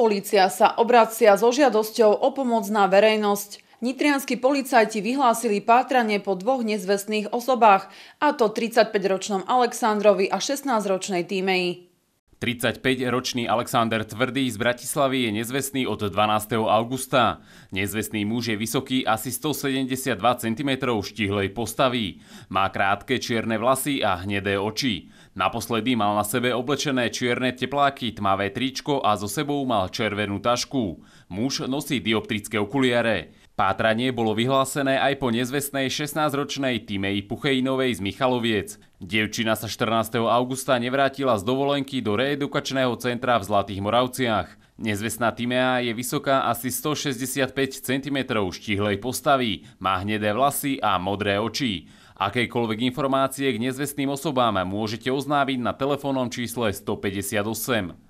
Polícia sa obracia so žiadosťou o pomoc na verejnosť. Nitrianskí policajti vyhlásili pátranie po dvoch nezvestných osobách, a to 35-ročnom Aleksandrovi a 16-ročnej Týmeji. 35-ročný Alexander Tvrdý z Bratislavy je nezvestný od 12. augusta. Nezvestný muž je vysoký asi 172 cm štihlej postavy. Má krátke čierne vlasy a hnedé oči. Naposledy mal na sebe oblečené čierne tepláky, tmavé tričko a so sebou mal červenú tašku. Muž nosí dioptrické okuliare. Pátranie bolo vyhlásené aj po nezvestnej 16-ročnej Timei Puchejinovej z Michaloviec. Devčina sa 14. augusta nevrátila z dovolenky do reedukačného centra v Zlatých Moravciach. Nezvestná Timea je vysoká asi 165 cm štihlej postavy, má hnedé vlasy a modré oči. Akékoľvek informácie k nezvestným osobám môžete oznámiť na telefónnom čísle 158.